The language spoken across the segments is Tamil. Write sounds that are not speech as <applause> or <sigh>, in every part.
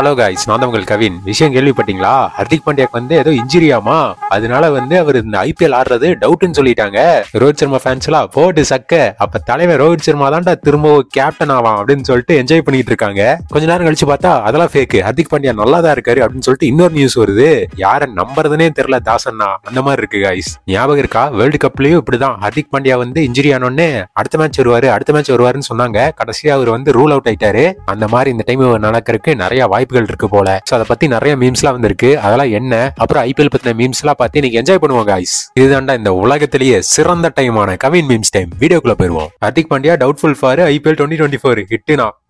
ஹலோ காய்ஸ் நான் உங்கள் கவின் விஷயம் கேள்விப்பட்டீங்களா ஹர்திக் பாண்டியாக்கு வந்து ஏதோ இன்ஜுரியாமா அதனால வந்து அவர் இந்த ஐபிஎல் ஆடுறது டவுட்னு சொல்லிட்டாங்க ரோஹித் சர்மா ஃபேன்ஸ்லாம் போட்டு சக்க அப்ப தலைவர் ரோஹித் சர்மா தான்டா திரும்பவும் கேப்டன் ஆவான் அப்படின்னு சொல்லிட்டு என்ஜாய் பண்ணிட்டு இருக்காங்க கொஞ்ச நேரம் கழிச்சு பார்த்தா அதெல்லாம் ஃபேக் ஹர்திக் பாண்டியா நல்லா தான் இருக்காரு அப்படின்னு சொல்லிட்டு இன்னொரு நியூஸ் வருது யார நம்புறதுனே தெரியல தாசன்னா அந்த மாதிரி இருக்கு காய்ஸ் ஞாபகம் இருக்கா வேர்ல்டு கப்லயும் இப்படிதான் ஹர்திக் பாண்டியா வந்து இன்ஜுரி ஆனோடனே அடுத்த மேட்ச் வருவாரு அடுத்த மேட்ச் வருவாருன்னு சொன்னாங்க கடைசியா அவர் வந்து ரூல் அவுட் ஆயிட்டாரு அந்த மாதிரி இந்த டைம் நடக்கிறதுக்கு நிறைய வாய்ப்பு வாய்ப்புகள் இருக்கு போல சோ அதை பத்தி நிறைய மீம்ஸ் எல்லாம் வந்திருக்கு அதெல்லாம் என்ன அப்புறம் ஐபிஎல் பத்தின மீம்ஸ் எல்லாம் பார்த்து நீங்க என்ஜாய் பண்ணுவோம் காய்ஸ் இதுதான்டா இந்த உலகத்திலேயே சிறந்த டைமான கவின் மீம்ஸ் டைம் வீடியோக்குள்ள போயிருவோம் Hardik Pandya doubtful for IPL twenty twenty four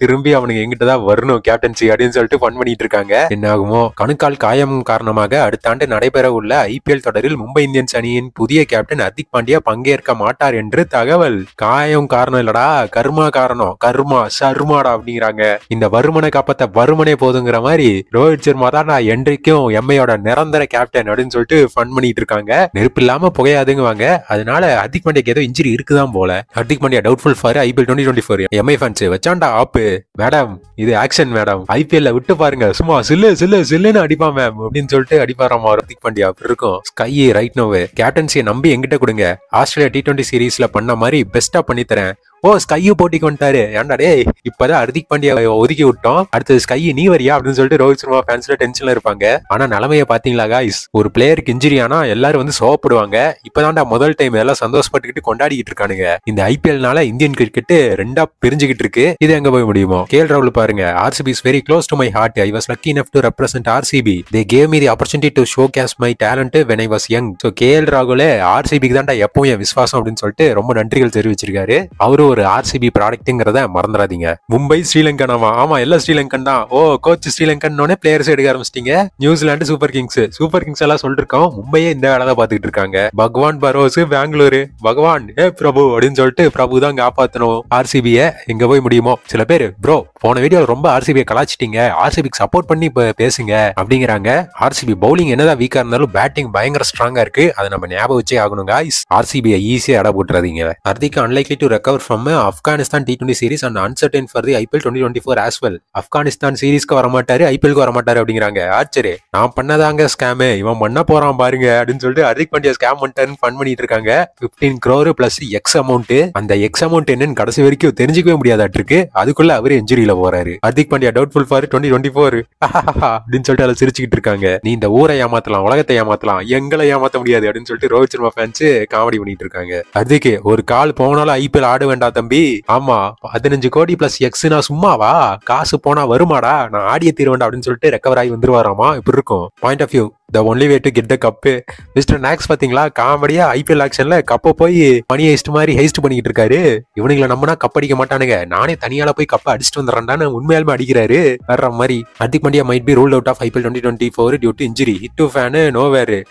திரும்பி அவனுக்கு எங்கிட்ட தான் வரணும் கேப்டன்சி அப்படின்னு சொல்லிட்டு ஃபன் பண்ணிட்டு இருக்காங்க என்ன ஆகுமோ கணுக்கால் காயம் காரணமாக அடுத்த ஆண்டு நடைபெற உள்ள ஐபிஎல் தொடரில் மும்பை இந்தியன்ஸ் அணியின் புதிய கேப்டன் ஹர்திக் பாண்டியா பங்கேற்க மாட்டார் என்று தகவல் காயம் காரணம் இல்லடா கர்மா காரணம் கர்மா சர்மாடா அப்படிங்கிறாங்க இந்த வருமனை காப்பாத்த வருமனே போதும் இருக்கணுங்கிற மாதிரி ரோஹித் சர்மா தான் நான் என்றைக்கும் எம்ஐயோட நிரந்தர கேப்டன் அப்படின்னு சொல்லிட்டு ஃபன் பண்ணிட்டு இருக்காங்க நெருப்பு இல்லாம புகையாதுங்குவாங்க அதனால ஹர்திக் பாண்டியாக்கு ஏதோ இன்ஜுரி இருக்குதான் போல Hardik Pandya doubtful for IPL twenty twenty four MI fans வச்சாண்டா ஆப்பு மேடம் இது ஆக்ஷன் மேடம் ஐபிஎல்ல விட்டு பாருங்க சும்மா சில்லு சில்லு சில்லுன்னு அடிப்பான் மேம் அப்படின்னு சொல்லிட்டு அடிப்பாராமா ஹர்திக் பாண்டியா அப்படி இருக்கும் ஸ்கை ரைட் நோவு கேப்டன்சியை நம்பி எங்கிட்ட கொடுங்க ஆஸ்திரேலியா டி டுவெண்ட்டி சீரீஸ்ல பண்ண மாதிரி பெஸ்டா பண்ணி தரேன் ஓ ஸ்கையு போட்டிக்கு வந்துட்டாரு ஏன்டா டே இப்பதான் ஹர்திக் பாண்டியா ஒதுக்கி விட்டோம் அடுத்தது ஸ்கை நீ வரியா அப்படின்னு சொல்லிட்டு ரோஹித் சர்மா ஃபேன்ஸ்ல டென்ஷன்ல இருப்பாங்க ஆனா நிலைமைய பாத்தீங்களா காய்ஸ் ஒரு பிளேயருக்கு இன்ஜுரி ஆனா எல்லாரும் வந்து சோகப்படுவாங்க இப்பதான்டா முதல் டைம் எல்லாம் சந்தோஷப்பட்டுக்கிட்டு கொண்டாடிக்கிட்டு இருக்கானுங்க இந்த ஐபிஎல்னால இந்தியன் கிரிக்கெட் ரெண்டா பிரிஞ்சுகிட்டு இருக்கு இது எங்க போய் முடியுமோ கேல் ராகுல் பாருங்க RCB is very close to my heart I was lucky enough to represent RCB they gave me the opportunity to showcase my talent when I was young so KL ராகுலே ஆர்சிபிக்கு தான்டா எப்பவும் என் விசுவாசம் அப்படின்னு சொல்லிட்டு ரொம்ப நன்றிகள் தெரிவிச்சிருக்காரு அவரும் ஒரு ஆர்சிபி ப்ராடக்ட்டுங்கிறத மறந்துடாதீங்க மும்பை ஸ்ரீலங்கன் ஆமா எல்லாம் ஸ்ரீலங்கன் தான் ஓ கோச் ஸ்ரீலங்கன் பிளேயர்ஸ் எடுக்க ஆரம்பிச்சிட்டீங்க New Zealand super kings super kings எல்லாம் சொல்லிருக்கோம் மும்பையே இந்த வேலை தான் பாத்துக்கிட்டு இருக்காங்க பகவான் பரோஸ் பெங்களூரு பகவான் ஏ பிரபு அப்படின்னு சொல்லிட்டு பிரபு தான் காப்பாற்றணும் ஆர்சிபியை எங்க போய் முடியுமோ சில பேர் ப்ரோ போன வீடியோ ரொம்ப ஆர்சிபியை கலாச்சிட்டீங்க ஆர்சிபிக்கு சப்போர்ட் பண்ணி பேசுங்க அப்படிங்கிறாங்க ஆர்சிபி பவுலிங் என்னதான் வீக்கா இருந்தாலும் பேட்டிங் பயங்கர ஸ்ட்ராங்கா இருக்கு அதை நம்ம ஞாபகம் வச்சே ஆகணும் காய்ஸ் ஆர்சிபியை ஈஸியா இட போட்டுறாதீங்க Hardik unlikely to recover from இல்லாம Afghanistan T twenty series and uncertain for the IPL twenty twenty four as well Afghanistan சீரிஸ்க்கு வரமாட்டாரு ஐபிஎல்க்கு வரமாட்டாரு அப்படிங்கிறாங்க ஆச்சரி நான் பண்ணதாங்க ஸ்கேமு இவன் பண்ண போறான் பாருங்க அப்படின்னு சொல்லிட்டு அரிக் பாண்டியா ஸ்கேம் பண்ணிட்டாருன்னு ஃபன் பண்ணிட்டு இருக்காங்க fifteen crore plus X amount அந்த எக்ஸ் அமௌண்ட் என்னன்னு கடைசி வரைக்கும் தெரிஞ்சுக்கவே முடியாதாட்டு இருக்கு அதுக்குள்ள அவரு இன்ஜுரியில போறாரு Hardik Pandya doubtful for twenty twenty four அப்படின்னு சொல்லிட்டு அதை சிரிச்சுக்கிட்டு இருக்காங்க நீ இந்த ஊரை ஏமாத்தலாம் உலகத்தை ஏமாத்தலாம் எங்களை ஏமாத்த முடியாது அப்படின்னு சொல்லிட்டு ரோஹித் சர்மா ஃபேன்ஸ் காமெடி பண்ணிட்டு இருக்காங்க ஹர்திக்கு ஒரு கால் போனாலும் ஐபிஎல் ஆட வேண்டாம் ஏண்டா தம்பி ஆமா பதினஞ்சு கோடி பிளஸ் எக்ஸ்னா சும்மாவா காசு போனா வருமாடா நான் ஆடிய தீர்வேண்டா அப்படின்னு சொல்லிட்டு ரெக்கவர் ஆகி வந்துருவாராமா இப்படி இருக்கும் point of view the only way to get the cup mister Nags பாத்தீங்களா காமெடியா ஐபிஎல் ஆக்ஷன்ல கப்பை போய் மணி ஹைஸ்ட் மாதிரி ஹைஸ்ட் பண்ணிக்கிட்டு இருக்காரு இவனுங்களை நம்மனா கப் அடிக்க மாட்டானுங்க நானே தனியால போய் கப்ப அடிச்சுட்டு வந்துடுறேன்டான்னு உண்மையாலுமே அடிக்கிறாரு வர்ற மாதிரி Hardik Pandya might be rule out of IPL twenty twenty four due to injury hit to fan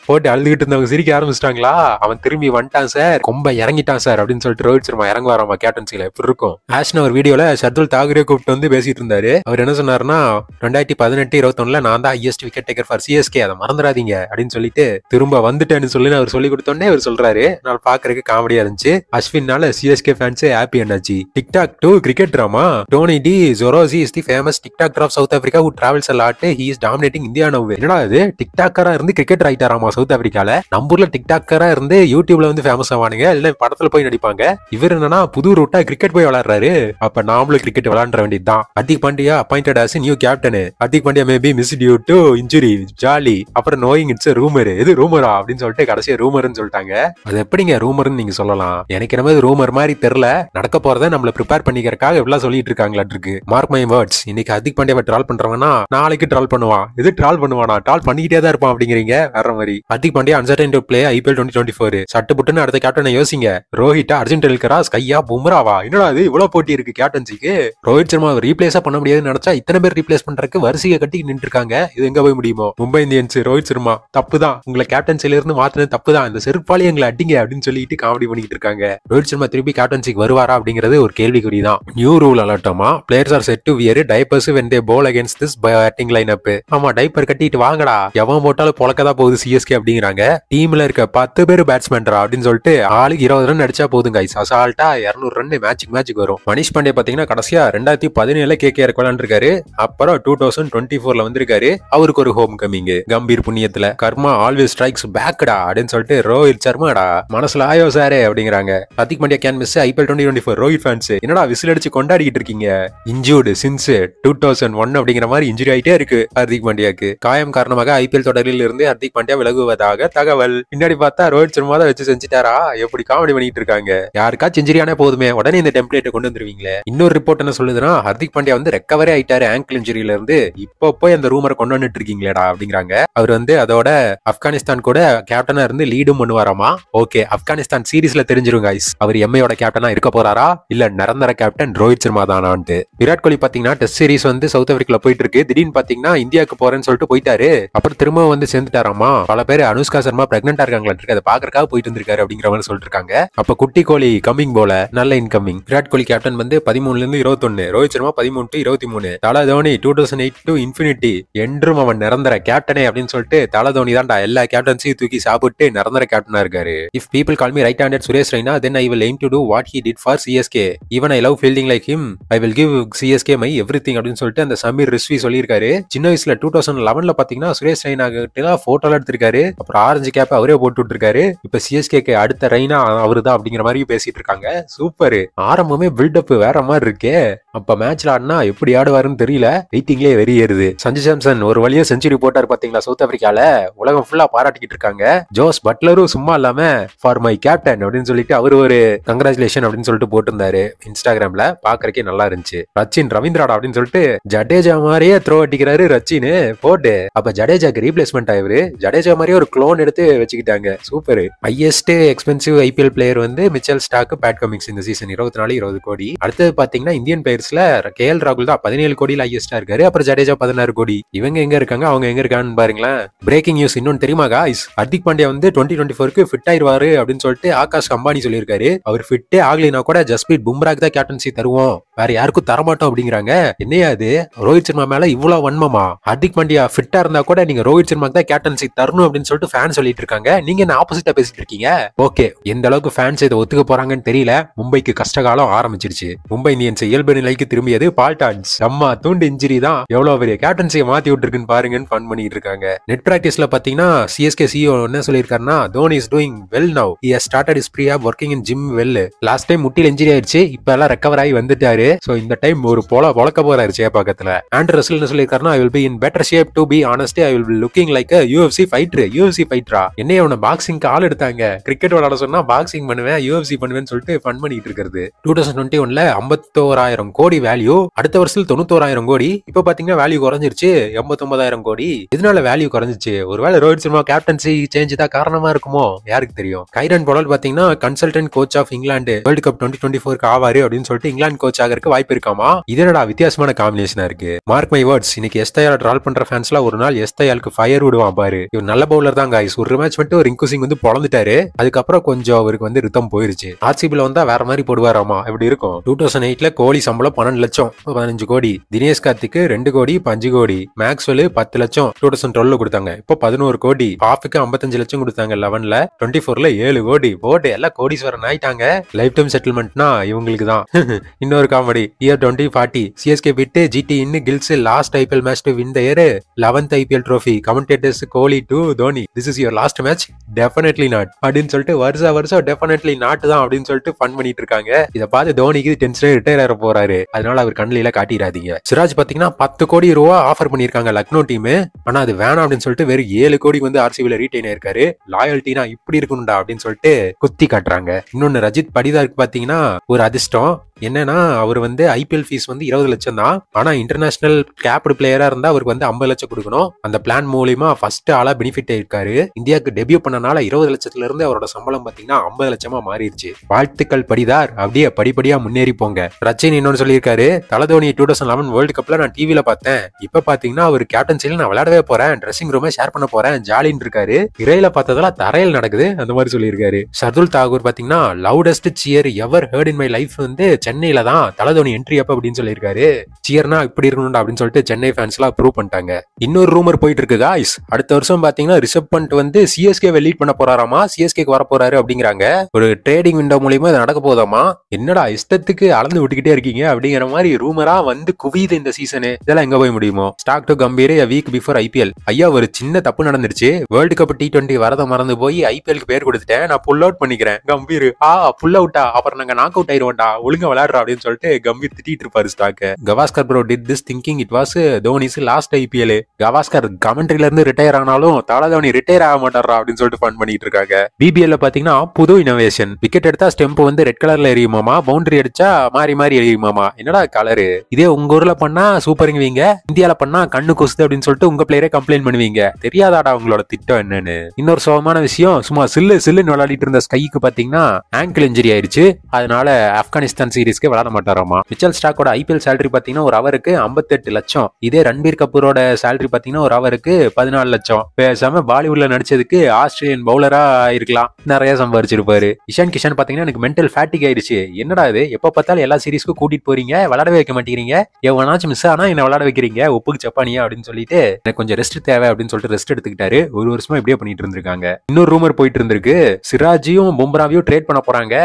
போட்டு அழுதுகிட்டு இருந்தவங்க சிரிக்க ஆரம்பிச்சிட்டாங்களா அவன் திரும்பி வந்துட்டான் சார் ரொம்ப இறங்கிட்டான் சார் அப்படின்னு சொல்லிட்டு ரோஹித் சர்மா இறங்க வராமா கேப்டன்சில எப்படி இருக்கும் ஆஷ்னு ஒரு வீடியோல சர்துல் தாகரே கூப்பிட்டு வந்து பேசிட்டு இருந்தாரு அவர் என்ன சொன்னாருன்னா ரெண்டாயிரத்தி பதினெட்டு இருபத்தொன்னுல நான் தான் highest wicket taker for CSK அதை மறந்துடாது விடாதீங்க அப்படின்னு சொல்லிட்டு திரும்ப வந்துட்டேன்னு சொல்லி அவர் சொல்லி கொடுத்தோடனே அவர் சொல்றாரு நான் பாக்குறதுக்கு காமெடியா இருந்துச்சு அஸ்வின்னால சிஎஸ்கே ஃபேன்ஸ் ஹாப்பி என்னாச்சு TikTok to cricket drama Tony de Zorzi is the famous TikTok of South Africa who travels lot he is dominating India now என்னடா இது டிக்டாக்கரா இருந்து கிரிக்கெட் ரைட்டராமா சவுத் ஆப்பிரிக்கால நம்ம ஊர்ல டிக்டாக்கரா இருந்து யூடியூப்ல வந்து ஃபேமஸ் ஆவானுங்க இல்ல படத்துல போய் நடிப்பாங்க இவர் என்னன்னா புது ரூட்டா கிரிக்கெட் போய் விளாடுறாரு அப்ப நாமளும் கிரிக்கெட் விளாண்டுற வேண்டியதுதான் Hardik Pandya appointed as new captain Hardik Pandya maybe miss due to injury jolly அப்புறம் அப்புறம் நோயிங் இட்ஸ் ரூமர் இது ரூமரா அப்படின்னு சொல்லிட்டு கடைசியா ரூமர்னு சொல்லிட்டாங்க அது எப்படிங்க ரூமர்னு நீங்க சொல்லலாம் எனக்கு என்ன ரூமர் மாதிரி தெரியல நடக்க போறதை நம்மள ப்ரிப்பேர் பண்ணிக்கிறக்காக எவ்வளவு சொல்லிட்டு இருக்காங்களா இருக்கு மார்க் மை வேர்ட்ஸ் இன்னைக்கு அதிக் பாண்டியாவை ட்ரால் பண்றவனா நாளைக்கு ட்ரால் பண்ணுவான் இது ட்ரால் பண்ணுவானா ட்ரால் பண்ணிக்கிட்டே தான் இருப்பான் அப்படிங்கிறீங்க வேற மாதிரி Hardik Pandya to play IPL twenty twenty four சட்டு புட்டுன்னு அடுத்த கேப்டனை யோசிங்க ரோஹிட்டா அர்ஜுன் டெல்கரா ஸ்கையா பும்ராவா என்னடா இது இவ்வளவு போட்டி இருக்கு கேப்டன்சிக்கு ரோஹித் சர்மா ரீப்ளேஸா பண்ண முடியாதுன்னு நினைச்சா இத்தனை பேர் ரீப்ளேஸ் பண்றதுக்கு வரிசையை கட்டி நின்று இருக்காங்க இது எங்க போய் முடியுமோ மும்பை இந்தியன்ஸ் ரோஹித் வச்சிருமா தப்பு தான் உங்களை கேப்டன்சில இருந்து மாத்தினது தப்பு தான் இந்த செருப்பாலே எங்களை அடிங்க அப்படின்னு சொல்லிட்டு காமெடி பண்ணிட்டு இருக்காங்க ரோஹித் சர்மா திருப்பி கேப்டன்சிக்கு வருவாரா அப்படிங்கிறது ஒரு கேள்விக்குறி தான் நியூ ரூல் அலர்ட்டமா players are set to wear diapers when they bowl against this batting line up ஆமா டைப்பர் கட்டிட்டு வாங்கடா எவன் போட்டாலும் பொழக்கதான் போகுது சிஎஸ்கே அப்படிங்கிறாங்க டீம்ல இருக்க பத்து பேர் பேட்ஸ்மேன்ரா அப்படின்னு சொல்லிட்டு ஆளுக்கு இருபது ரன் அடிச்சா போதுங்க ஐஸ் அசால்ட்டா இரநூறு ரன் மேட்சுக்கு மேட்சுக்கு வரும் மணிஷ் பாண்டே பாத்தீங்கன்னா கடைசியா ரெண்டாயிரத்தி பதினேழுல கே கே இருக்காரு அப்புறம் டூ தௌசண்ட் டுவெண்ட்டி ஃபோர்ல வந்திருக்காரு அவருக்கு ஒரு ஹோம் கமிங் கம்பீர் புண்ணியத்துல கர்மா ஆல்வேஸ் ஸ்ட்ரைக்ஸ் பேக்டா அப்படின்னு சொல்லிட்டு ரோஹித் சர்மாடா மனசுல ஆயோ சாரே அப்படிங்கிறாங்க Hardik Pandya can miss IPL twenty twenty four Rohit fans என்னடா விசில் அடிச்சு கொண்டாடிக்கிட்டு இருக்கீங்க injured since two thousand one அப்படிங்கிற மாதிரி இன்ஜுரி ஆயிட்டே இருக்கு ஹர்திக் பாண்டியாக்கு காயம் காரணமாக ஐபிஎல் தொடரில் இருந்து ஹர்திக் பாண்டியா விலகுவதாக தகவல் பின்னாடி பார்த்தா ரோஹித் சர்மா தான் வச்சு செஞ்சுட்டாரா எப்படி காமெடி பண்ணிட்டு இருக்காங்க யாருக்கா செஞ்சுரியானே போதுமே உடனே இந்த டெம்ப்ளேட்டை கொண்டு வந்துருவீங்களே இன்னொரு ரிப்போர்ட் என்ன சொல்லுதுன்னா ஹர்திக் பாண்டியா வந்து ரெக்கவரி ஆயிட்டாரு ஆங்கிள் இன்ஜுரியில இருந்து இப்போ போய் அந்த ரூமரை கொண்டு வந்துட்டு இருக்கீங்களேடா அப்படிங்கிறாங்க அவர் வந்து வந்து அதோட ஆப்கானிஸ்தான் கூட கேப்டனா இருந்து லீடும் பண்ணுவாராமா ஓகே ஆப்கானிஸ்தான் சீரீஸ்ல தெரிஞ்சிரும் கைஸ் அவர் எம்ஐயோட கேப்டனா இருக்க போறாரா இல்ல நிரந்தர கேப்டன் ரோஹித் சர்மா தானான்ட்டு விராட் கோலி பாத்தீங்கன்னா டெஸ்ட் சீரிஸ் வந்து சவுத் ஆப்பிரிக்கால போயிட்டு இருக்கு திடீர்னு பாத்தீங்கன்னா இந்தியாவுக்கு போறேன்னு சொல்லிட்டு போயிட்டாரு அப்புறம் திரும்ப வந்து சேர்ந்துட்டாராமா பல பேர் அனுஷ்கா சர்மா பிரெக்னண்டா இருக்காங்களா இருக்கு அதை பாக்குறக்காக போயிட்டு இருந்திருக்காரு அப்படிங்கிற சொல்லிட்டு இருக்காங்க அப்ப குட்டி கோலி கம்மிங் போல நல்ல இன்கமிங் விராட் கோலி கேப்டன் வந்து பதிமூணுல இருந்து இருபத்தொன்னு ரோஹித் சர்மா பதிமூணு டு இருபத்தி மூணு Thala Dhoni two thousand eight to infinity என்றும் அவன் நிரந்தர கேப்டனே அப்படின்னு சொல்லிட்டு சொல்லிட்டு தலை தோனி தான்டா எல்லா கேப்டன்ஸையும் தூக்கி சாப்பிட்டு நிரந்தர கேப்டனா இருக்காரு if people call me right handed Suresh Raina then I will aim to do what he did for CSK even I love fielding like him I will give CSK my everything அப்படின்னு சொல்லிட்டு அந்த சமீர் ரிஸ்வி சொல்லியிருக்காரு சின்ன வயசுல டூ தௌசண்ட் லெவன்ல பாத்தீங்கன்னா சுரேஷ் ரைனா கிட்ட போட்டோல எடுத்திருக்காரு அப்புறம் ஆரஞ்சு கேப் அவரே போட்டு இருக்காரு இப்ப சிஎஸ்கேக்கு அடுத்த ரெய்னா அவரு தான் அப்படிங்கிற மாதிரி பேசிட்டு இருக்காங்க சூப்பர் ஆரம்பமே பில்டப் வேற மாதிரி இருக்கே அப்ப மேட்ச்ல ஆடினா எப்படி ஆடுவாருன்னு தெரியல வெயிட்டிங்லேயே வெறி ஏறுது சஞ்சு சாம்சன் ஒரு வழியா செஞ்சுரி போட்டார் பாத்தீங்களா சவுத் ஆப்பிரிக்கால உலகம் ஃபுல்லா பாராட்டிக்கிட்டு இருக்காங்க ஜோஸ் பட்லரும் சும்மா இல்லாம ஃபார் மை கேப்டன் அப்படின்னு சொல்லிட்டு அவர் ஒரு கங்கராச்சுலேஷன் அப்படின்னு சொல்லிட்டு போட்டிருந்தாரு இன்ஸ்டாகிராம்ல பாக்குறக்கே நல்லா இருந்துச்சு ரச்சின் ரவீந்திராடா அப்படின்னு சொல்லிட்டு ஜடேஜா மாதிரியே த்ரோ அடிக்கிறாரு ரச்சின் போட்டு அப்ப ஜடேஜாக்கு ரீப்ளேஸ்மெண்ட் ஆயிரு ஜடேஜா மாதிரியே ஒரு க்ளோன் எடுத்து வச்சுக்கிட்டாங்க super highest expensive IPL player வந்து மிச்சல் ஸ்டாக் பேட் கமிங்ஸ் இந்த சீசன் இருபத்தி நாலு இருபது கோடி அடுத்தது பாத்தீங்கன்னா இந்தியன் பிளேயர் பிளேயர்ஸ்ல கே எல் ராகுல் தான் பதினேழு கோடியில் ஹையஸ்டா இருக்காரு அப்புறம் ஜடேஜா பதினாறு கோடி இவங்க எங்க இருக்காங்க அவங்க எங்க இருக்கான்னு பாருங்களேன் பிரேக்கிங் நியூஸ் இன்னொன்னு தெரியுமா காய்ஸ் ஹர்திக் பாண்டியா வந்து டுவெண்ட்டி டுவெண்ட்டி ஃபோருக்கு ஃபிட் ஆயிருவாரு அப்படின்னு சொல்லிட்டு ஆகாஷ் அம்பானி சொல்லியிருக்காரு அவர் ஃபிட்டே ஆகலினா கூட ஜஸ்பிரீத் பும்ராக் தான் கேப்டன்சி தருவோம் வேற யாருக்கும் தரமாட்டோம் அப்படிங்கிறாங்க என்னையாது ரோஹித் சர்மா மேல இவ்வளவு வன்மமா ஹர்திக் பாண்டியா ஃபிட்டா இருந்தா கூட நீங்க ரோஹித் சர்மா தான் கேப்டன்சி தரணும் அப்படின்னு சொல்லிட்டு ஃபேன் சொல்லிட்டு இருக்காங்க நீங்க என்ன ஆப்போசிட்டா பேசிட்டு இருக்கீங்க ஓகே எந்த அளவுக்கு ஃபேன்ஸ் இதை ஒத்துக்க போறாங்கன்னு தெரியல மும்பைக்கு கஷ்டகாலம் ஆரம்பிச்சிருச்சு மும்பை இந்தியன்ஸ் இயல்பு நிலை கைக்கு திரும்பியது பால்டான்ஸ் அம்மா தூண்டு இன்ஜுரி தான் எவ்வளவு பெரிய கேப்டன்சியை மாத்தி விட்டுருக்குன்னு பாருங்கன்னு ஃபன் பண்ணிட்டு இருக்காங்க நெட் பிராக்டிஸ்ல பாத்தீங்கன்னா சிஎஸ்கே சிஓ என்ன சொல்லியிருக்காருன்னா Dhoni is doing well now he start started is free of working in gym well last time முட்டியில் இன்ஜுரி ஆயிடுச்சு இப்ப எல்லாம் ரெக்கவர் ஆகி வந்துட்டாரு சோ இந்த டைம் ஒரு போல வளர்க்க போறாரு சே பக்கத்துல ஆண்ட் என்ன சொல்லியிருக்காருன்னா I will be in better shape to be honest I will looking like UFC fighter UFC ஃபைட்டரா என்னைய அவன பாக்ஸிங் ஆள் எடுத்தாங்க கிரிக்கெட் விளாட சொன்னா பாக்ஸிங் பண்ணுவேன் யூஎஃப்சி பண்ணுவேன்னு சொல்லிட்டு ஃபன் பண்ணிட்டு இருக்கிறது டூ தௌசண்ட் டுவெண்ட்டி ஒன்ல ஐம்பத்தோராயிரம் கோடி வேல்யூ அடுத்த வருஷத்தில் தொண்ணூத்தோராயிரம் கோடி இப்ப பாத்தீங்கன்னா வேல்யூ குறைஞ்சிருச்சு எண்பத்தொன்பதாயிரம் கோடி இதனால வேல்யூ குறைஞ்சிச்சு ஒருவேளை ரோஹித் சர்மா கேப்டன்சி சேஞ்ச் தான் காரணமா இருக்குமோ யாருக்கு தெரியும் கைரன் பொடல் பாத்தீங்கன்னா consultant coach of England world cup twenty twenty ஃபோருக்கு ஆவாரு அப்படின்னு சொல்லிட்டு இங்கிலாந்து கோச் ஆகிறதுக்கு வாய்ப்பு இருக்காமா இதனடா வித்தியாசமான காம்பினேஷனா இருக்கு மார்க் மை வேர்ட்ஸ் இன்னைக்கு எஸ்தயால ட்ரால் பண்ற ஃபேன்ஸ்லாம் ஒரு நாள் எஸ்தயாலுக்கு ஃபயர் விடுவான் பாரு இவர் நல்ல பவுலர் தான் காய்ஸ் ஒரு மேட்ச் மட்டும் ஒரு சிங் வந்து பொழந்துட்டாரு அதுக்கப்புறம் கொஞ்சம் அவருக்கு வந்து ரித்தம் போயிருச்சு ஆர்சிபில வந்தா வேற மாதிரி போடுவாராமா இப்படி இருக்கும் டூ தௌசண்ட் எயிட்ல கோலி சம்பளம் பன்னெண்டு லட்சம் பதினஞ்சு கோடி தினேஷ் கார்த்திக்கு ரெண்டு கோடி பஞ்சு கோடி மேக்ஸ்வெல் பத்து லட்சம் டூ தௌசண்ட் டுவெல்ல கொடுத்தாங்க இப்போ பதினோரு கோடி ஹாஃபுக்கு ஐம்பத்தஞ்சு லட்சம் கொடுத்தாங்க லெவன்ல டுவெண்ட்டி ஃபோர்ல ஏழு கோடி போட்டு எல்லாம் கோடீஸ்வரன் ஆயிட்டாங்க லைஃப் டைம் செட்டில்மெண்ட்னா இவங்களுக்கு தான் <laughs> இன்னொரு comedy year twenty forty CSK விட்டு ஜிடி இன்னு Gill's last IPL match to win the year eleventh IPL trophy commentators Kohli to Dhoni this is your last match definitely not அப்படின்னு சொல்லிட்டு வருஷம் வருஷம் டெஃபினெட்லி நாட் தான் அப்படின்னு சொல்லிட்டு ஃபன் பண்ணிட்டு இருக்காங்க இதை பார்த்து தோனிக்கு டென்ஷனே ரிட்டையர் ஆக போறாரு அதனால அவர் கண்ணில காட்டிடாதீங்க சிராஜ் பாத்தீங்கன்னா பத்து கோடி ரூபா ஆஃபர் பண்ணிருக்காங்க லக்னோ டீம் ஆனா அது வேணாம் அப்படின்னு சொல்லிட்டு வெறும் ஏழு கோடி வந்து ஆர்சிபில ரீட்டைன் ஆயிருக்காரு லாயல்ட்டினா இப்படி இருக்கணும்டா அப்படின்னு சொல்லிட்டு குத்தி காட்டுறாங்க இன்னொன்னு ரஜித் படிதா இருக்கு பாத்தீங்கன்னா ஒரு அதிர்ஷ்டம் என்னன்னா அவர் வந்து ஐபிஎல் ஃபீஸ் வந்து இருபது லட்சம் தான் ஆனா இன்டர்நேஷனல் கேப்டு பிளேயரா இருந்தா அவருக்கு வந்து ஐம்பது லட்சம் கொடுக்கணும் அந்த பிளான் மூலியமா ஃபர்ஸ்ட் ஆளா பெனிஃபிட் ஆயிருக்காரு இந்தியாவுக்கு டெபியூ பண்ணனால இருபது லட்சத்துல இருந்து அவரோட சம்பளம் பாத்தீங்கன்னா ஐம்பது லட்சமா மாறிடுச்சு வாழ்த்துக்கள் படிதார் அப்படியே படிப்படியா முன்னேறி போங்க ரச்சின் இன்னொன்னு சொல்லியிருக்காரு Thala Dhoni two thousand eleven world கப்ல நான் டிவியில பார்த்தேன் இப்ப பாத்தீங்கன்னா அவர் கேப்டன்சியில நான் விளையாடவே போறேன் ட்ரெஸ்ஸிங் ரூமே ஷேர் பண்ண போறேன் ஜாலின்னு இருக்காரு இறையில பார்த்ததெல்லாம் தரையில் நடக்குது அந்த மாதிரி சொல்லியிருக்காரு சர்துல் தாகூர் பாத்தீங்கன்னா loudest cheer ever heard in my life வந்து சென்னையில தான் தலதோனி என்ட்ரி அப்ப அப்படின்னு சொல்லியிருக்காரு சியர்னா இப்படி இருக்கணும் அப்படின்னு சொல்லிட்டு சென்னை ஃபேன்ஸ் எல்லாம் ப்ரூவ் பண்ணிட்டாங்க இன்னொரு ரூமர் போயிட்டு இருக்கு காய்ஸ் அடுத்த வருஷம் பாத்தீங்கன்னா ரிசப் பண்ட் வந்து சிஎஸ்கே லீட் பண்ண போறாராமா சிஎஸ்கே வர போறாரு அப்படிங்கிறாங்க ஒரு ட்ரேடிங் விண்டோ மூலியமா இது நடக்க போதாமா என்னடா இஷ்டத்துக்கு அளந்து விட்டுக்கிட்டே இருக்கீங்க அப்படிங்கிற மாதிரி ரூமரா வந்து குவியுது இந்த சீசனு இதெல்லாம் எங்க போய் முடியுமோ Starc to Gambhir week before IPL ஐயா ஒரு சின்ன தப்பு நடந்துருச்சு வேர்ல்டு கப் டி டுவெண்டி வரத மறந்து போய் ஐபிஎல்க்கு பேர் கொடுத்துட்டேன் நான் புல் அவுட் பண்ணிக்கிறேன் கம்பீர் ஆ புல் அவுட்டா அப்புறம் நாங்க நாக் அவுட் ஆயிருவோம்டா ஒழுங்க விளையாடுறா அப்படின்னு சொல்லிட்டு கம்பீர் திட்டிட்டு இருப்பாரு ஸ்டாக்க Gavaskar bro did this thinking it was Dhoni's last IPL Gavaskar கமெண்ட்ரில இருந்து ரிட்டையர் ஆனாலும் தலா தோனி ரிட்டையர் ஆக மாட்டாரா அப்படின்னு சொல்லிட்டு ஃபன் பண்ணிட்டு இருக்காங்க பிபிஎல்ல பாத்தீங்கன்னா புது இனோவேஷன் விக்கெட் எடுத்தா ஸ்டெம்ப் வந்து ரெட் கலர்ல எரியுமாமா பவுண்டரி அடிச்சா மாறி மாறி எரியுமாமா என்னடா கலரு இதே உங்க ஊர்ல பண்ணா சூப்பரிங் இந்தியால பண்ணா கண்ணு கொசுது அப்படின்னு சொல்லிட்டு உங்க பிளேயரே கம்ப்ளைண்ட் பண்ணுவீங்க தெரியாதாடா உங்களோட திட்டம் என்னன்னு இன்னொரு சோகமான விஷயம் சும்மா சில்லு சில்லுன்னு விளையாடிட்டு இருந்த ஸ்கைக்கு பாத்தீங்கன்னா ஆங்கிள் இன்ஜுரி ஆயிடுச்சு அதனால ஆப்கானிஸ்தான் சீரிஸ்க்கு விளாட மாட்டாராமா மிச்சல் ஸ்டாக்கோட ஐபிஎல் சேலரி பாத்தீங்கன்னா ஒரு அவருக்கு ஐம்பத்தெட்டு லட்சம் இதே ரன்பீர் கபூரோட சேலரி பாத்தீங்கன்னா ஒரு அவருக்கு பதினாலு லட்சம் பேசாம பாலிவுட்ல நடிச்சதுக்கு ஆஸ்திரேலியன் பவுலரா இருக்கலாம் நிறைய சம்பாரிச்சிருப்பாரு இஷான் கிஷான் பாத்தீங்கன்னா எனக்கு மென்டல் ஃபேட்டிக் ஆயிடுச்சு என்னடா இது எப்ப பார்த்தாலும் எல்லா சீரிஸ்க்கும் கூட்டிட்டு போறீங்க விளாடவே வைக்க மாட்டேங்கிறீங்க எவனாச்சும் மிஸ் ஆனா என்ன விளாட வைக்கிறீங்க ஒப்புக்கு சப்பானியா அப்படின்னு சொல்லிட்டு எனக்கு கொஞ்சம் ரெஸ்ட் தேவை அப்படின்னு சொல்லிட்டு ரெஸ்ட் எடுத்துக்கிட்டாரு ஒரு வருஷமா இப்படியே பண்ணிட்டு இருந்திருக்காங்க இன்னொரு ரூமர் போயிட்டு இருந்திருக்கு சிராஜியும் பும்ராவையும் ட்ரேட் பண்ண போறாங்க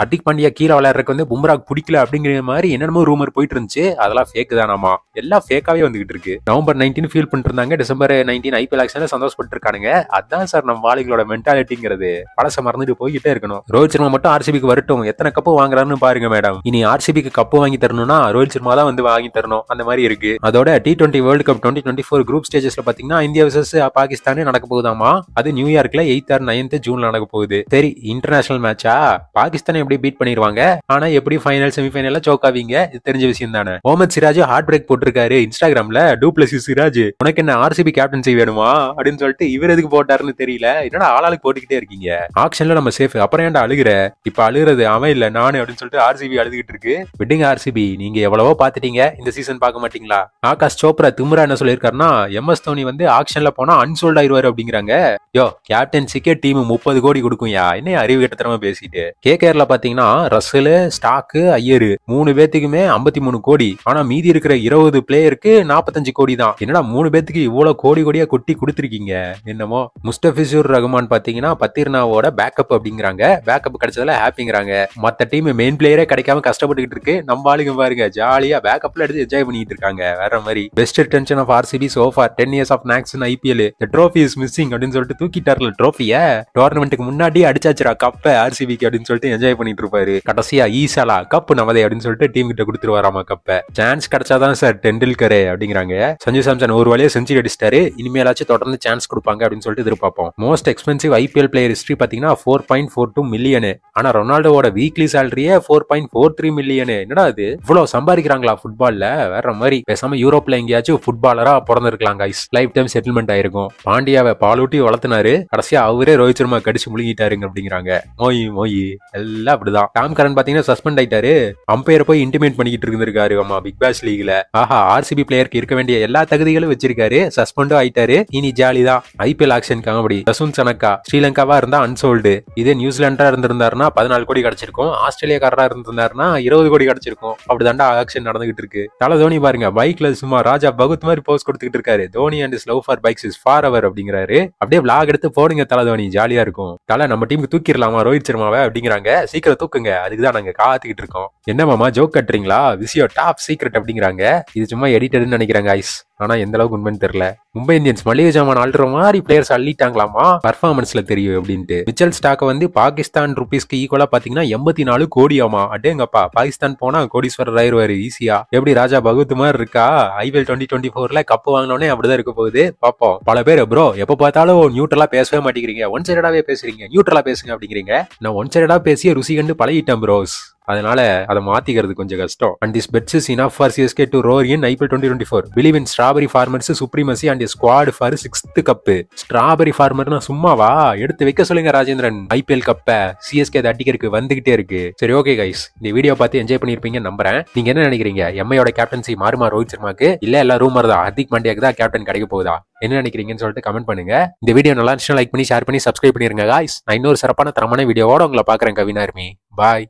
ஹர்திக் பாண்டியா கீழே விளையாடுறதுக்கு வந்து பும்ராக் பிடிக்கல அப்படிங்கிற மாதிரி என்னென்னமோ ரூமர் போயிட்டு இருந்துச்சு அதெல்லாம் ஃபேக் தானாமா எல்லாம் ஃபேக்காவே வந்துகிட்டு இருக்கு நவம்பர் நைன்டீன் ஃபீல் பண்ணிட்டு இருந்தாங்க டிசம்பர் நைன்டீன் ஐபிஎல் ஆக்ஷன் சந்தோஷப்பட்டு இருக்கானுங்க அதான் சார் நம்ம வாளிகளோட மென்டாலிட்டிங்கிறது பழச மறந்துட்டு போய்கிட்டே இருக்கணும் ரோஹித் சர்மா மட்டும் ஆர்சிபிக்கு வரட்டும் எத்தனை கப்பு வாங்குறாருன்னு பாருங்க மேடம் இனி ஆர்சிபிக்கு கப்பு வாங்கி தரணும்னா ரோஹித் சர்மா தான் வந்து வாங்கி தரணும் அந்த மாதிரி இருக்கு அதோட T twenty world cup twenty twenty four group ஸ்டேஜஸ்ல பாத்தீங்கன்னா இந்தியா வர்சஸ் பாகிஸ்தானே நடக்க போகுதாமா அது நியூயார்க்ல எயித் ஆர் நைன்த் ஜூன்ல நடக்க போகுது சரி இன்டர்நேஷனல் மேட்சா பாகிஸ்தானே எப்படி பீட் பண்ணிடுவாங்க ஆனா எப்படி ஃபைனல் ஃபைனல் செமிஃபைனல்ல சோக் இது தெரிஞ்ச விஷயம் தானே முகமது சிராஜ் ஹார்ட் பிரேக் போட்டிருக்காரு இன்ஸ்டாகிராம்ல டூப்ளசி சிராஜ் உனக்கு என்ன ஆர்சிபி கேப்டன்சி வேணுமா அப்படின்னு சொல்லிட்டு இவர் எதுக்கு போட்டாருன்னு தெரியல என்னடா ஆளாளுக்கு போட்டுக்கிட்டே இருக்கீங்க ஆக்ஷன்ல நம்ம சேஃப் அப்புறம் ஏன்டா அழுகிற இப்ப அழுகிறது அவன் இல்ல நானு அப்படின்னு சொல்லிட்டு ஆர்சிபி அழுதுகிட்டு இருக்கு விட்டுங்க ஆர்சிபி நீங்க எவ்வளவோ பாத்துட்டீங்க இந்த சீசன் பார்க்க மாட்டீங்களா ஆகாஷ் சோப்ரா திமுரா என்ன சொல்லியிருக்காருன்னா எம் எஸ் தோனி வந்து ஆக்ஷன்ல போனா அன்சோல்ட் ஆயிருவாரு அப்படிங்கிறாங்க யோ கேப்டன்சிக்கே டீம் முப்பது கோடி கொடுக்கும் யா என்ன அறிவு கட்டத்திரமா பேசிட்டு கே கேஆர்ல பாத்தீங்கன்னா ரசல் ஸ்டாக்கு ஐயரு மூணு பேத்துக்குமே ஐம்பத்தி மூணு கோடி ஆனா மீதி இருக்கிற இருபது பிளேயருக்கு நாற்பத்தஞ்சு கோடி தான் என்னடா மூணு பேத்துக்கு இவ்வளவு கோடி கோடியா கொட்டி கொடுத்துருக்கீங்க என்னமோ முஸ்டபிசூர் ரகுமான் பாத்தீங்கன்னா பத்திர்னாவோட பேக்கப் அப்படிங்கிறாங்க பேக்கப் கிடைச்சதுல ஹாப்பிங்கிறாங்க மத்த டீம் மெயின் பிளேயரே கிடைக்காம கஷ்டப்பட்டு இருக்கு நம்ம ஆளுங்க பாருங்க ஜாலியா பேக்கப்ல எடுத்து என்ஜாய் பண்ணிட்டு இருக்காங்க வேற மாதிரி best tension of RCB sofa ten years of max IPL இந்த ட்ரோஃபி இஸ் மிஸ்ஸிங் அப்படின்னு சொல்லிட்டு தூக்கிட்டார்ல ட்ரோஃபிய டோர்னமெண்ட்டுக்கு முன்னாடி அடிச்சாச்சுரா கப்ப ஆர்சிபிக்கு அப்படின்னு சொல்லிட்டு என்ஜாய் பண்ணிட்டு இருப்பாரு கடைசியா ஈசாலா கப்பு நமதே அப்படின்னு சொல்லிட்டு டீம் கிட்ட கொடுத்துருவாராமா கப்ப சான்ஸ் கிடைச்சாதான் சார் டெண்டுல்கரே அப்படிங்கிறாங்க சஞ்சு சாம்சன் ஒரு வழியா செஞ்சுரி அடிச்சிட்டாரு இனிமேலாச்சும் தொடர்ந்து சான்ஸ் கொடுப்பாங்க அப்படின்னு சொல்லிட்டு எதிர்பார்ப்போம் most expensive IPL player history பாத்தீங்கன்னா four point four two million ஆனா ரொனால்டோட வீக்லி சேலரியே four point four three million என்னடா அது இவ்வளவு சம்பாதிக்கிறாங்களா ஃபுட்பால்ல வேற மாதிரி பேசாம யூரோப்ல எங்கேயாச்சும் ஃபுட்பாலரா பிறந்திருக்கலாம் கைஸ் லைஃப் டைம் செட்டில்மெண்ட் ஆயிருக்கும் பாண்டியாவை பாலூட்டி வளர்த்தினாரு கடைசியா அவரே ரோஹித் சர்மா கடிச்சு முழுங்கிட்டாருங்க அப்படிங்கிறாங்க மோயி மோய் எல்லாம் அப்படிதான் டாம் கரன் பாத்தீங்கன்னா சஸ்பெண்ட் ஆயிட்டாரு பண்ணிட்டு அம்பையர் போய் இன்டிமேட் பண்ணிட்டு இருந்திருக்காரு அம்மா பிக் பாஸ் லீக்ல ஆஹா ஆர்சிபி பிளேயருக்கு இருக்க வேண்டிய எல்லா தகுதிகளும் வச்சிருக்காரு சஸ்பெண்டும் ஆயிட்டாரு இனி ஜாலி தான் IPL auction comedy Dasun Shanaka ஸ்ரீலங்காவா இருந்தா அன்சோல்டு இதே நியூசிலாண்டா இருந்திருந்தாருன்னா பதினாலு கோடி கிடைச்சிருக்கும் ஆஸ்திரேலியாக்காரரா இருந்திருந்தாருன்னா இருபது கோடி கிடைச்சிருக்கும் அப்படிதாண்டா ஆக்ஷன் நடந்துகிட்டு இருக்கு தலை தோனி பாருங்க பைக்ல சும்மா ராஜா பகுத் மாதிரி போஸ்ட் கொடுத்துட்டு இருக்காரு Dhoni and slow for bikes is for our அப்படிங்கிறாரு அப்படியே விளாக் எடுத்து போடுங்க தலை தோனி ஜாலியா இருக்கும் தலை நம்ம டீமுக்கு தூக்கிடலாமா ரோஹித் சர்மாவை அப்படிங்கிறாங்க சீக்கிரம் தூக்குங்க அதுக்குதான் நாங்க காத்துக்கிட்டு இருக்கும் என்ன மாமா ஜோக் கட்டுறீங்களா விஷயம் டாப் சீக்ரெட் அப்படிங்கிறாங்க இது சும்மா எடிட்டட்னு நினைக்கிறாங்க ஐஸ் ஆனால் எந்த அளவுக்கு உண்மைன்னு தெரியல மும்பை இந்தியன்ஸ் மளிகை ஜாமான் ஆல்ற மாதிரி பிளேயர்ஸ் அள்ளிட்டாங்களாமா பர்ஃபார்மன்ஸ்ல தெரியும் அப்படின்ட்டு மிச்சல் ஸ்டாக்கை வந்து பாகிஸ்தான் ருபீஸ்க்கு ஈக்குவலா பாத்தீங்கன்னா எண்பத்தி நாலு கோடியாமா அடேங்கப்பா பாகிஸ்தான் போனா கோடீஸ்வரர் ஆயிருவாரு ஈஸியா எப்படி ராஜா பகவத் மாதிரி இருக்கா ஐபிஎல் டுவெண்ட்டி டுவெண்ட்டி ஃபோரில் கப்பு வாங்கினோடனே அப்படிதான் இருக்க போகுது பார்ப்போம் பல பேர் ப்ரோ எப்ப பார்த்தாலும் நியூட்ரலா பேசவே மாட்டேங்கிறீங்க ஒன் சைடடாவே பேசுறீங்க நியூட்ரலா பேசுங்க அப்படிங்கிறீங்க நான் ஒன் சைடடாக பேசிய ருசி கண்டு பழகிட்டேன் ப்ரோஸ் அதனால அதை மாத்திக்கிறது கொஞ்சம் கஷ்டம் and this bets is enough for CSK to roar in IPL twenty twenty four believe in ஸ்டா strawberry farmers supremacy and squad for sixth cup strawberry ஃபார்மர்னா சும்மாவா எடுத்து வைக்க சொல்லுங்க ராஜேந்திரன் ஐபிஎல் கப்ப சிஎஸ்கே அடிக்கிறதுக்கு வந்துகிட்டே இருக்கு சரி ஓகே கைஸ் இந்த வீடியோ பார்த்து என்ஜாய் பண்ணிருப்பீங்க நம்புறேன் நீங்க என்ன நினைக்கிறீங்க எம்ஐயோட கேப்டன்சி மாறுமா ரோஹித் சர்மாக்கு இல்ல எல்லாம் ரூமர் தான் ஹர்திக் பாண்டியாக்கு தான் கேப்டன் கிடைக்க போகுதா என்ன நினைக்கிறீங்கன்னு சொல்லிட்டு கமெண்ட் பண்ணுங்க இந்த வீடியோ நல்லா இருந்துச்சுன்னா லைக் பண்ணி ஷேர் பண்ணி சப்ஸ்கிரைப் பண்ணிருங்க கைஸ் நான் இன்னொரு சிறப்பான தரமான வீடியோவோட உங்களை பாக்குறேன் கவினா இருமி பாய்